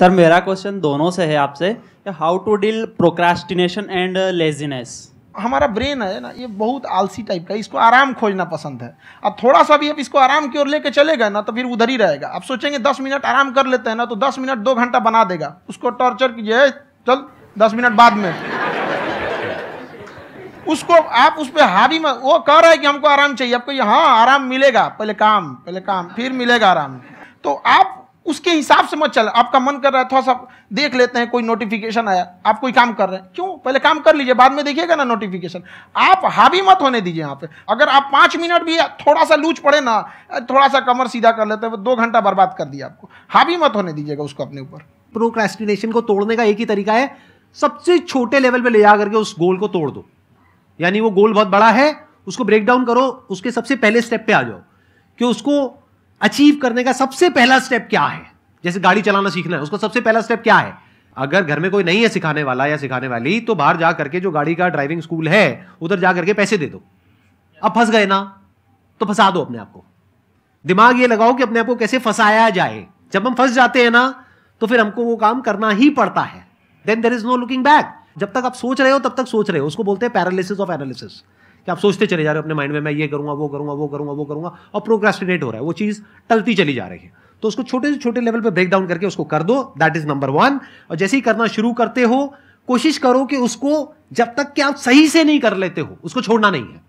sir मेरा question दोनों से है आपसे how to deal procrastination and laziness हमारा ब्रेन है ना ये बहुत आलसी टाइप का इसको आराम खोजना पसंद है अब थोड़ा सा भी अब इसको आराम की ओर लेके चलेगा ना तो फिर उधर ही रहेगा आप सोचेंगे दस मिनट आराम कर लेते हैं ना तो दस मिनट दो घंटा बना देगा उसको टॉर्चर कीजिए चल दस मिनट बाद में उसको आप उस पर हावी में वो कह रहा है कि हमको आराम चाहिए आपको हाँ आराम मिलेगा पहले काम पहले काम फिर मिलेगा आराम तो आप उसके हिसाब से मत चल आपका मन कर रहा है थोड़ा सा देख लेते हैं कोई नोटिफिकेशन आया आप कोई काम कर रहे हैं क्यों पहले काम कर लीजिए बाद में देखिएगा ना नोटिफिकेशन आप हावी मत होने दीजिए यहाँ पे अगर आप पाँच मिनट भी थोड़ा सा लूच पड़े ना थोड़ा सा कमर सीधा कर लेते हैं दो घंटा बर्बाद कर दिया आपको हावी मत होने दीजिएगा उसको अपने ऊपर प्रोक्रेस्टिनेशन को तोड़ने का एक ही तरीका है सबसे छोटे लेवल पर ले जा करके उस गोल को तोड़ दो यानी वो गोल बहुत बड़ा है उसको ब्रेक डाउन करो उसके सबसे पहले स्टेप पर आ जाओ कि उसको अचीव करने का सबसे पहला स्टेप क्या है जैसे गाड़ी चलाना सीखना है उसका सबसे पहला स्टेप क्या है अगर घर में कोई नहीं है सिखाने वाला या सिखाने वाली तो बाहर जा करके जो गाड़ी का ड्राइविंग स्कूल है उधर जा करके पैसे दे दो अब फंस गए ना तो फंसा दो अपने आप को दिमाग ये लगाओ कि अपने आप को कैसे फंसाया जाए जब हम फंस जाते हैं ना तो फिर हमको वो काम करना ही पड़ता है then there is no looking back जब तक आप सोच रहे हो तब तक सोच रहे हो उसको बोलते हैं पैरालिसिस ऑफ एनालिसिस कि आप सोचते चले जा रहे हो अपने माइंड में मैं ये करूंगा वो करूंगा वो करूंगा वो करूंगा और प्रोग्रेस्टिनेट हो रहा है वो चीज़ टलती चली जा रही है तो उसको छोटे से छोटे लेवल पर ब्रेक डाउन करके उसको कर दो दैट इज नंबर वन और जैसे ही करना शुरू करते हो कोशिश करो कि उसको जब तक कि आप सही से नहीं कर लेते हो उसको छोड़ना नहीं है